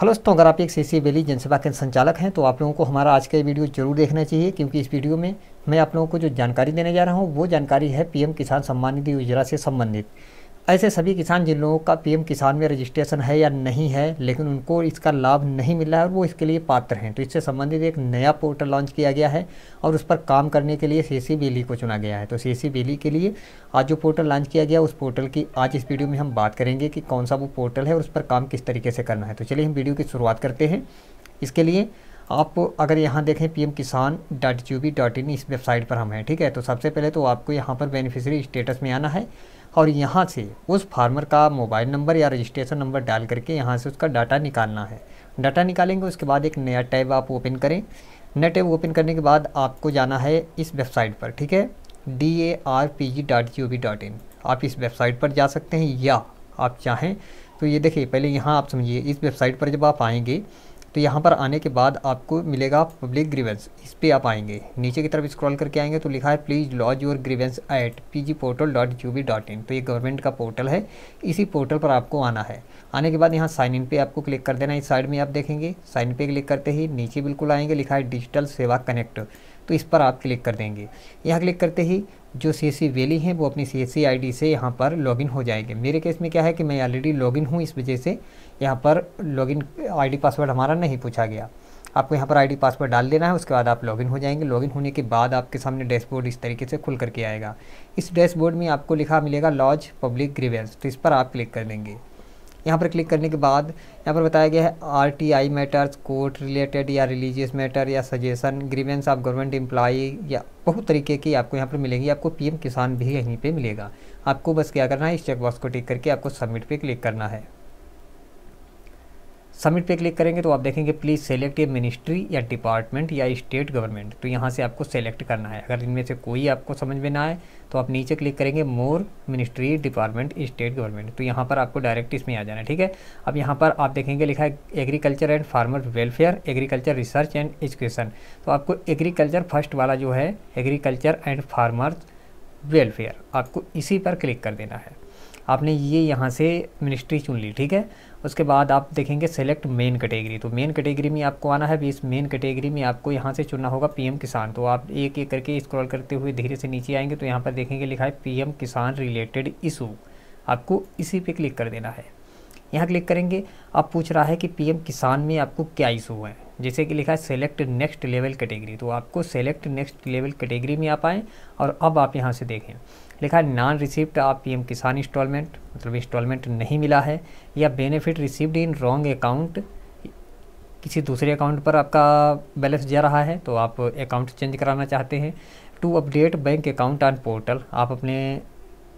hello दोस्तों अगर आप एक सी बेली जनसभा के संचालक हैं तो आप लोगों को हमारा आज का वीडियो जरूर देखना चाहिए क्योंकि इस वीडियो में मैं आप लोगों को जो जानकारी देने जा रहा हूँ वो जानकारी है पीएम किसान सम्मान निधि योजना से संबंधित ऐसे सभी किसान जिन लोगों का पीएम किसान में रजिस्ट्रेशन है या नहीं है लेकिन उनको इसका लाभ नहीं मिला है और वो इसके लिए पात्र हैं तो इससे संबंधित एक नया पोर्टल लॉन्च किया गया है और उस पर काम करने के लिए सी सी बेली को चुना गया है तो सी सी बेली के लिए आज जो पोर्टल लॉन्च किया गया उस पोर्टल की आज इस वीडियो में हम बात करेंगे कि कौन सा वो पोर्टल है और उस पर काम किस तरीके से करना है तो चलिए हम वीडियो की शुरुआत करते हैं इसके लिए आप अगर यहाँ देखें P M Kisan dot G V dot in इस वेबसाइट पर हम हैं ठीक है तो सबसे पहले तो आपको यहाँ पर बेनिफिशरी स्टेटस में आना है और यहाँ से उस फार्मर का मोबाइल नंबर या रजिस्ट्रेशन नंबर डाल करके यहाँ से उसका डाटा निकालना है डाटा निकालेंगे उसके बाद एक नया टैब आप ओपन करें नया टैब ओपन करने के बाद आपको जाना है इस वेबसाइट पर ठीक है D A R P G dot G O V dot in आप इस वेबसाइट पर जा सकते हैं या आप चाहें तो ये देखिए पहले यहाँ आप समझिए इस वेबसाइट पर जब आप आएँगे तो यहाँ पर आने के बाद आपको मिलेगा पब्लिक ग्रीवेंस इस पर आप आएंगे नीचे की तरफ स्क्रॉल करके आएंगे तो लिखा है please lodge your grievance at P G portal dot G B dot in तो ये गवर्नमेंट का पोर्टल है इसी पोर्टल पर आपको आना है आने के बाद यहाँ साइन इन पे आपको क्लिक कर देना इस साइड में आप देखेंगे साइन पे क्लिक करते ही नीचे बिल्कुल आएंगे लिखा है डिजिटल सेवा कनेक्ट तो इस पर आप क्लिक कर देंगे यहाँ क्लिक करते ही जो सी सी वैली हैं वो अपनी C S C I D से यहाँ पर लॉगिन हो जाएंगे मेरे केस में क्या है कि मैं ऑलरेडी लॉगिन हूँ इस वजह से यहाँ पर लॉगिन आईडी पासवर्ड हमारा नहीं पूछा गया आपको यहाँ पर आईडी पासवर्ड डाल देना है उसके बाद आप लॉगिन हो जाएंगे लॉगिन होने के बाद आपके सामने डैशबोर्ड इस तरीके से खुल करके आएगा इस डैशबोर्ड में आपको लिखा मिलेगा लॉज पब्लिक ग्रीवेंस तो इस पर आप क्लिक कर देंगे यहाँ पर क्लिक करने के बाद यहाँ पर बताया गया है R T I matters court related या रिलीजियस मैटर या suggestion grievance of government employee या बहुत तरीके की आपको यहाँ पर मिलेंगी आपको पीएम किसान भी यहीं पर मिलेगा आपको बस क्या करना है इस चेकबॉक्स को टिक करके आपको सबमिट पर क्लिक करना है सबमिट पे क्लिक करेंगे तो आप देखेंगे प्लीज़ सेलेक्ट ये मिनिस्ट्री या डिपार्टमेंट या स्टेट गवर्नमेंट तो यहाँ से आपको सेलेक्ट करना है अगर इनमें से कोई आपको समझ में ना आए तो आप नीचे क्लिक करेंगे more ministry department state government तो यहाँ पर आपको डायरेक्ट इसमें आ जाना है ठीक है अब यहाँ पर आप देखेंगे लिखा है agriculture and farmer welfare agriculture research and education तो आपको एग्रीकल्चर फर्स्ट वाला जो है एग्रीकल्चर एंड फार्मर वेलफेयर आपको इसी पर क्लिक कर देना है आपने ये यहाँ से मिनिस्ट्री चुन ली ठीक है उसके बाद आप देखेंगे सेलेक्ट मेन कैटेगरी तो मेन कैटेगरी में आपको आना है भी इस मेन कैटेगरी में आपको यहाँ से चुनना होगा पीएम किसान तो आप एक एक करके स्क्रॉल करते हुए धीरे से नीचे आएंगे तो यहाँ पर देखेंगे लिखा है पीएम किसान रिलेटेड इशू आपको इसी पे क्लिक कर देना है यहाँ क्लिक करेंगे अब पूछ रहा है कि पीएम किसान में आपको क्या इशू हैं जैसे कि लिखा है सेलेक्ट नेक्स्ट लेवल कैटेगरी तो आपको सेलेक्ट नेक्स्ट लेवल कैटेगरी में आप आएँ और अब आप यहाँ से देखें लिखा है नॉन रिसिप्ट आप पीएम किसान इंस्टॉलमेंट मतलब इंस्टॉलमेंट नहीं मिला है या benefit received in wrong account किसी दूसरे अकाउंट पर आपका बैलेंस जा रहा है तो आप अकाउंट चेंज कराना चाहते हैं to update bank account on portal आप अपने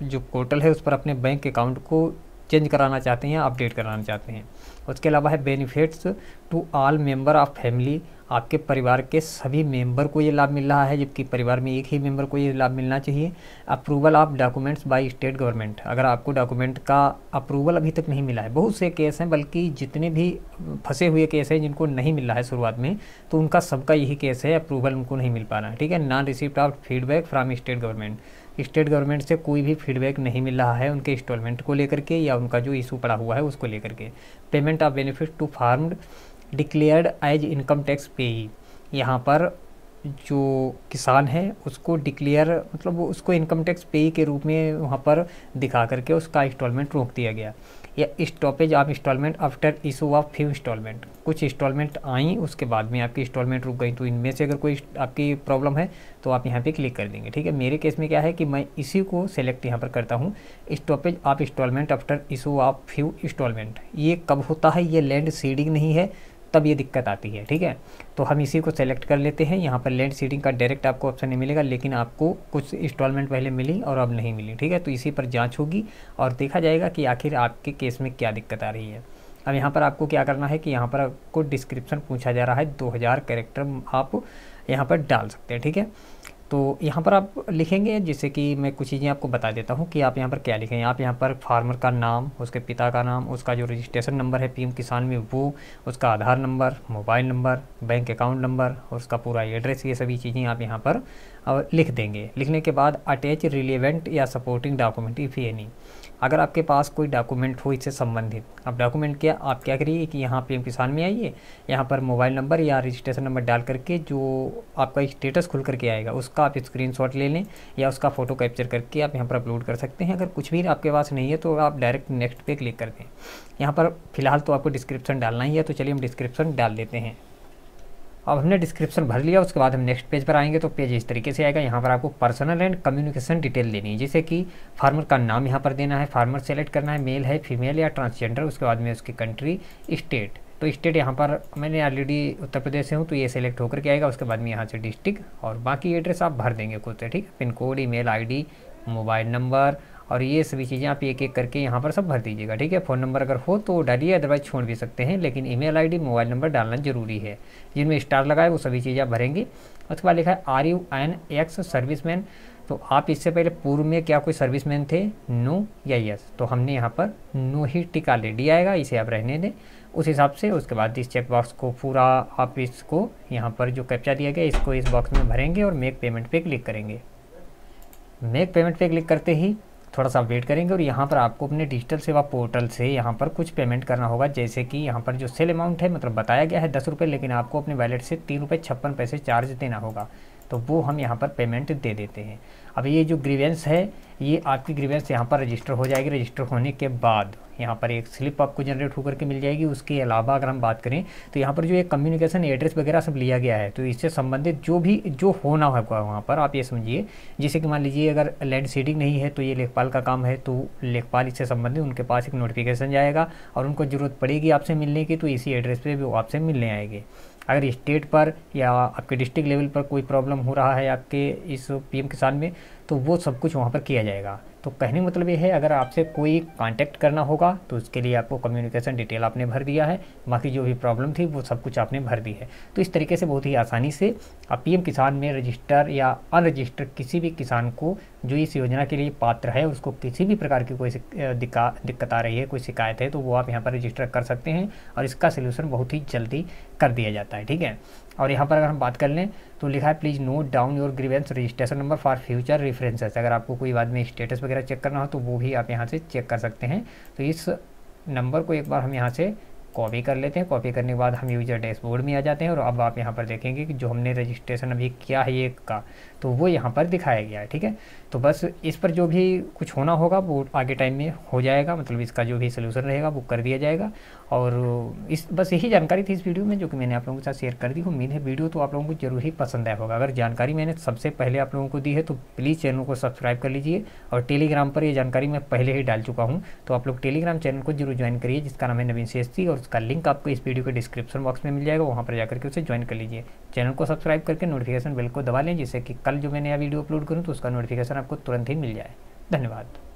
जो पोर्टल है उस पर अपने बैंक अकाउंट को चेंज कराना चाहते हैं अपडेट कराना चाहते हैं उसके अलावा है benefits to all member of family आपके परिवार के सभी मेंबर को ये लाभ मिल रहा है जबकि परिवार में एक ही मेंबर को ये लाभ मिलना चाहिए approval of documents by state government अगर आपको डॉक्यूमेंट का अप्रूवल अभी तक नहीं मिला है बहुत से केस हैं बल्कि जितने भी फंसे हुए केस हैं जिनको नहीं मिल रहा है शुरुआत में तो उनका सबका यही केस है अप्रूवल उनको नहीं मिल पा रहा है ठीक है non receipt of feedback from state government state government से कोई भी फीडबैक नहीं मिल रहा है उनके इंस्टॉलमेंट को लेकर के या उनका जो इशू पड़ा हुआ है उसको लेकर के payment of benefit to farmed declared as income tax पे ही यहाँ पर जो किसान है उसको डिक्लेयर मतलब उसको इनकम टैक्स पे के रूप में वहाँ पर दिखा करके उसका इंस्टॉलमेंट रोक दिया गया या stoppage of installment after issue of few installment कुछ इंस्टॉलमेंट आई उसके बाद में आपकी इंस्टॉलमेंट रुक गई तो इनमें से अगर कोई आपकी प्रॉब्लम है तो आप यहाँ पे क्लिक कर देंगे ठीक है मेरे केस में क्या है कि मैं इसी को सेलेक्ट यहाँ पर करता हूँ stoppage of installment after issue of few installment ये कब होता है ये लैंड सीडिंग नहीं है तब ये दिक्कत आती है ठीक है तो हम इसी को सेलेक्ट कर लेते हैं यहाँ पर लैंड सीडिंग का डायरेक्ट आपको ऑप्शन नहीं मिलेगा लेकिन आपको कुछ इंस्टॉलमेंट पहले मिली और अब नहीं मिली ठीक है तो इसी पर जाँच होगी और देखा जाएगा कि आखिर आपके केस में क्या दिक्कत आ रही है अब यहाँ पर आपको क्या करना है कि यहाँ पर आपको डिस्क्रिप्शन पूछा जा रहा है दो हज़ार आप यहाँ पर डाल सकते हैं ठीक है तो यहाँ पर आप लिखेंगे जैसे कि मैं कुछ चीज़ें आपको बता देता हूँ कि आप यहाँ पर क्या लिखें आप यहाँ पर फार्मर का नाम उसके पिता का नाम उसका जो रजिस्ट्रेशन नंबर है पीएम किसान में वो उसका Aadhaar number mobile number bank account number और उसका पूरा एड्रेस ये सभी चीज़ें आप यहाँ पर और लिख देंगे लिखने के बाद अटैच रिलेवेंट या सपोर्टिंग डॉक्यूमेंट इफ़ एनी अगर आपके पास कोई डॉक्यूमेंट हो इससे संबंधित अब डॉक्यूमेंट क्या आप क्या करिए कि यहाँ पी एम किसान में आइए यहाँ पर मोबाइल नंबर या रजिस्ट्रेशन नंबर डाल करके जो आपका स्टेटस खुल करके आएगा उसका आप स्क्रीनशॉट ले लें या उसका फ़ोटो कैप्चर करके आप यहाँ पर अपलोड कर सकते हैं अगर कुछ भी आपके पास नहीं है तो आप डायरेक्ट नेक्स्ट पे क्लिक कर दें यहाँ पर फिलहाल तो आपको डिस्क्रिप्शन डालना ही है तो चलिए हम डिस्क्रिप्शन डाल देते हैं अब हमने डिस्क्रिप्शन भर लिया उसके बाद हम नेक्स्ट पेज पर आएंगे तो पेज इस तरीके से आएगा यहाँ पर आपको पर्सनल एंड कम्युनिकेशन डिटेल देनी है जैसे कि फार्मर का नाम यहाँ पर देना है फार्मर सेलेक्ट करना है मेल है फीमेल या ट्रांसजेंडर उसके बाद में उसकी कंट्री स्टेट तो स्टेट यहाँ पर मैंने ऑलरेडी उत्तर प्रदेश से हूँ तो ये सेलेक्ट होकर के आएगा उसके बाद में यहाँ से डिस्ट्रिक्ट और बाकी एड्रेस आप भर देंगे खुद से ठीक है pin code email mobile number और ये सभी चीज़ें आप एक एक करके यहाँ पर सब भर दीजिएगा ठीक है फ़ोन नंबर अगर हो तो डालिए अदरवाइज छोड़ भी सकते हैं लेकिन ईमेल आईडी मोबाइल नंबर डालना जरूरी है जिनमें स्टार लगाए वो सभी चीज़ें आप भरेंगी उसके बाद लिखा है are you an ex service तो आप इससे पहले पूर्व में क्या कोई मैन थे नो या यस तो हमने यहाँ पर नो ही टिका ले डी आएगा इसे आप रहने दें उस हिसाब से उसके बाद इस चेक बॉक्स को पूरा आप इसको यहाँ पर जो कैप्चा दिया गया इसको इस बॉक्स में भरेंगे और मेक पेमेंट पे क्लिक करेंगे मेक पेमेंट पे क्लिक करते ही थोड़ा सा वेट करेंगे और यहाँ पर आपको अपने डिजिटल सेवा पोर्टल से यहाँ पर कुछ पेमेंट करना होगा जैसे कि यहाँ पर जो सेल अमाउंट है मतलब बताया गया है दस रुपये लेकिन आपको अपने वैलेट से तीन रुपये छप्पन पैसे चार्ज देना होगा तो वो हम यहाँ पर पेमेंट दे देते हैं अब ये जो ग्रीवेंस है ये आपकी ग्रीवेंस यहाँ पर रजिस्टर हो जाएगी रजिस्टर होने के बाद यहाँ पर एक स्लिप आपको जनरेट होकर के मिल जाएगी उसके अलावा अगर हम बात करें तो यहाँ पर जो एक कम्युनिकेशन एड्रेस वगैरह सब लिया गया है तो इससे संबंधित जो भी जो होना होगा वहाँ पर आप ये समझिए जैसे कि मान लीजिए अगर लैंड सीडिंग नहीं है तो ये लेखपाल का काम है तो लेखपाल इससे संबंधित उनके पास एक नोटिफिकेशन जाएगा और उनको ज़रूरत पड़ेगी आपसे मिलने की तो इसी एड्रेस पर भी वो आपसे मिलने आएंगे अगर स्टेट पर या आपके डिस्ट्रिक्ट लेवल पर कोई प्रॉब्लम हो रहा है आपके इस पीएम किसान में तो वो सब कुछ वहाँ पर किया जाएगा तो कहने मतलब ये है अगर आपसे कोई कांटेक्ट करना होगा तो उसके लिए आपको कम्युनिकेशन डिटेल आपने भर दिया है बाकी जो भी प्रॉब्लम थी वो सब कुछ आपने भर दी है तो इस तरीके से बहुत ही आसानी से आप पीएम किसान में रजिस्टर या अनरजिस्टर किसी भी किसान को जो इस योजना के लिए पात्र है उसको किसी भी प्रकार की कोई दिक्कत आ रही है कोई शिकायत है तो वो आप यहाँ पर रजिस्टर कर सकते हैं और इसका सोल्यूशन बहुत ही जल्दी कर दिया जाता है ठीक है और यहाँ पर अगर हम बात कर लें तो लिखा है please note down your grievance registration number for future references अगर आपको कोई बाद में स्टेटस वगैरह चेक करना हो तो वो भी आप यहाँ से चेक कर सकते हैं तो इस नंबर को एक बार हम यहाँ से कॉपी कर लेते हैं कॉपी करने के बाद हम यूज़र डैशबोर्ड में आ जाते हैं और अब आप यहाँ पर देखेंगे कि जो हमने रजिस्ट्रेशन अभी किया है ये का तो वो यहाँ पर दिखाया गया है ठीक है तो बस इस पर जो भी कुछ होना होगा वो आगे टाइम में हो जाएगा मतलब इसका जो भी सलूशन रहेगा वो कर दिया जाएगा और इस बस यही जानकारी थी इस वीडियो में जो कि मैंने आप लोगों के साथ शेयर कर दी उम्मीद है वीडियो तो आप लोगों को जरूर ही पसंद आया होगा अगर जानकारी मैंने सबसे पहले आप लोगों को दी है तो प्लीज़ चैनल को सब्सक्राइब कर लीजिए और टेलीग्राम पर यह जानकारी मैं पहले ही डाल चुका हूँ तो आप लोग टेलीग्राम चैनल को जरूर ज्वाइन करिए जिसका नाम है नवीन सेस्ती और उसका लिंक आपको इस वीडियो के डिस्क्रिप्शन बॉक्स में मिल जाएगा वहाँ पर जाकर के उसे ज्वाइन कर लीजिए चैनल को सब्सक्राइब करके नोटिफिकेशन बिल को दबा लें जिससे कि कल जो मैं नया वीडियो अपलोड करूँ तो उसका नोटिफिकेशन आपको तुरंत ही मिल जाए धन्यवाद